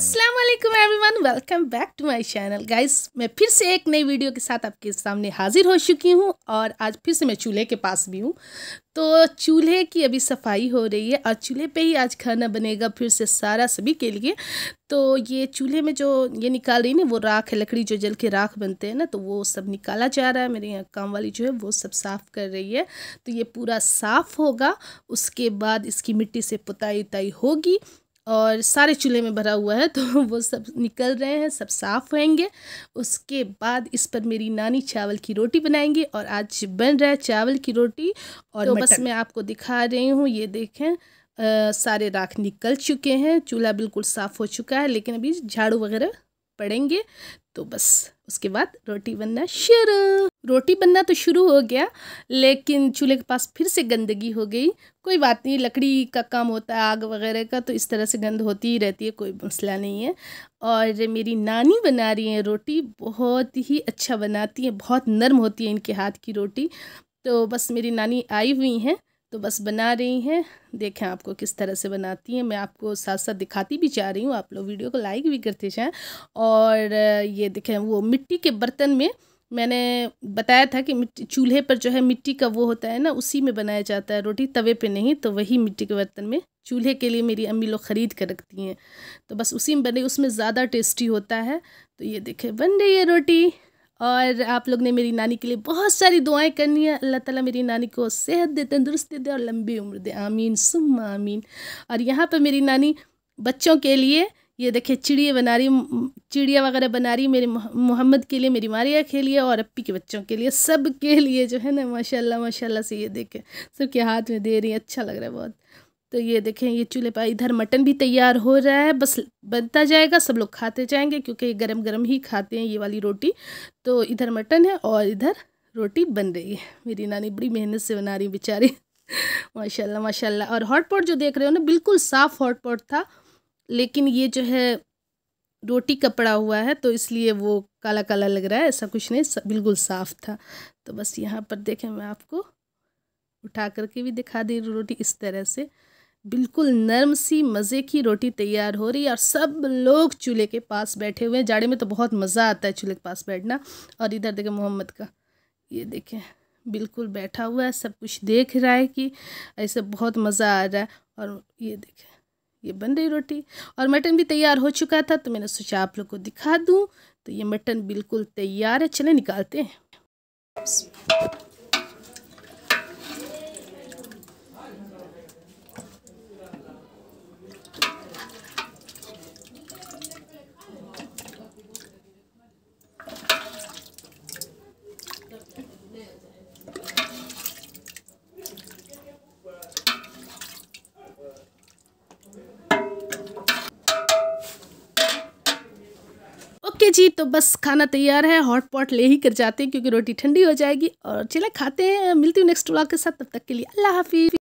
अस्सलाम वालेकुम everyone welcome back to my channel guys मैं फिर से एक नई वीडियो के साथ आपके सामने हाज़िर हो चुकी हूँ और आज फिर से मैं चूल्हे के पास भी हूँ तो चूल्हे की अभी सफाई हो रही है और चूल्हे पे ही आज खाना बनेगा फिर से सारा सभी के लिए तो ये चूल्हे में जो ये निकाल रही ना वो राख है लकड़ी जो जल के राख बनते हैं ना तो वो सब निकाला जा रहा है मेरे यहाँ काम वाली जो है वो सब साफ़ कर रही है तो ये पूरा साफ़ होगा उसके बाद इसकी मिट्टी से पुताई उताई होगी और सारे चूल्हे में भरा हुआ है तो वो सब निकल रहे हैं सब साफ़ होंगे उसके बाद इस पर मेरी नानी चावल की रोटी बनाएंगे और आज बन रहा है चावल की रोटी और तो बस मैं आपको दिखा रही हूँ ये देखें आ, सारे राख निकल चुके हैं चूल्हा बिल्कुल साफ़ हो चुका है लेकिन अभी झाड़ू वगैरह पड़ेंगे तो बस उसके बाद रोटी बनना शुरू रोटी बनना तो शुरू हो गया लेकिन चूल्हे के पास फिर से गंदगी हो गई कोई बात नहीं लकड़ी का काम होता है आग वगैरह का तो इस तरह से गंद होती ही रहती है कोई मसला नहीं है और मेरी नानी बना रही हैं रोटी बहुत ही अच्छा बनाती हैं बहुत नर्म होती है इनके हाथ की रोटी तो बस मेरी नानी आई हुई हैं तो बस बना रही हैं देखें आपको किस तरह से बनाती हैं मैं आपको साथ साथ दिखाती भी जा रही हूँ आप लोग वीडियो को लाइक भी करते जाएँ और ये देखें वो मिट्टी के बर्तन में मैंने बताया था कि मिट्टी चूल्हे पर जो है मिट्टी का वो होता है ना उसी में बनाया जाता है रोटी तवे पे नहीं तो वही मिट्टी के बर्तन में चूल्हे के लिए मेरी अम्मी लोग ख़रीद कर रखती हैं तो बस उसी में बने उसमें ज़्यादा टेस्टी होता है तो ये देखें बन रही है रोटी और आप लोग ने मेरी नानी के लिए बहुत सारी दुआएं करनी है अल्लाह ताला मेरी नानी को सेहत दे तंदुरुस्ती दे और लंबी उम्र दे आमीन सुम आमीन और यहाँ पर मेरी नानी बच्चों के लिए ये देखिए चिड़िया बना रही चिड़िया वगैरह बना रही मेरे मोहम्मद के लिए मेरी मारिया के लिए और अप्पी के बच्चों के लिए सब के लिए जो है ना माशाल्लाह माशाल्लाह से ये देखें सबके हाथ में दे रही है अच्छा लग रहा है बहुत तो ये देखें ये चूल्हे पर इधर मटन भी तैयार हो रहा है बस बनता जाएगा सब लोग खाते जाएंगे क्योंकि गरम गरम ही खाते हैं ये वाली रोटी तो इधर मटन है और इधर रोटी बन रही है मेरी नानी बड़ी मेहनत से बना रही बेचारी माशाल्लाह माशाल्लाह और हॉट पॉट जो देख रहे हो ना बिल्कुल साफ़ हॉट पॉट था लेकिन ये जो है रोटी कपड़ा हुआ है तो इसलिए वो काला काला लग रहा है ऐसा कुछ नहीं बिल्कुल साफ़ था तो बस यहाँ पर देखें मैं आपको उठा करके भी दिखा दे रोटी इस तरह से बिल्कुल नरम सी मज़े की रोटी तैयार हो रही है और सब लोग चूल्हे के पास बैठे हुए हैं जाड़े में तो बहुत मज़ा आता है चूल्हे के पास बैठना और इधर देखें मोहम्मद का ये देखें बिल्कुल बैठा हुआ है सब कुछ देख रहा है कि ऐसे बहुत मज़ा आ रहा है और ये देखें ये बन रही रोटी और मटन भी तैयार हो चुका था तो मैंने सोचा आप लोग को दिखा दूँ तो ये मटन बिल्कुल तैयार है चले निकालते हैं चलिए जी तो बस खाना तैयार है हॉट पॉट ले ही कर जाते हैं क्योंकि रोटी ठंडी हो जाएगी और चले खाते हैं मिलती हूँ नेक्स्ट व्लॉग के साथ तब तक के लिए अल्लाह हाफिज़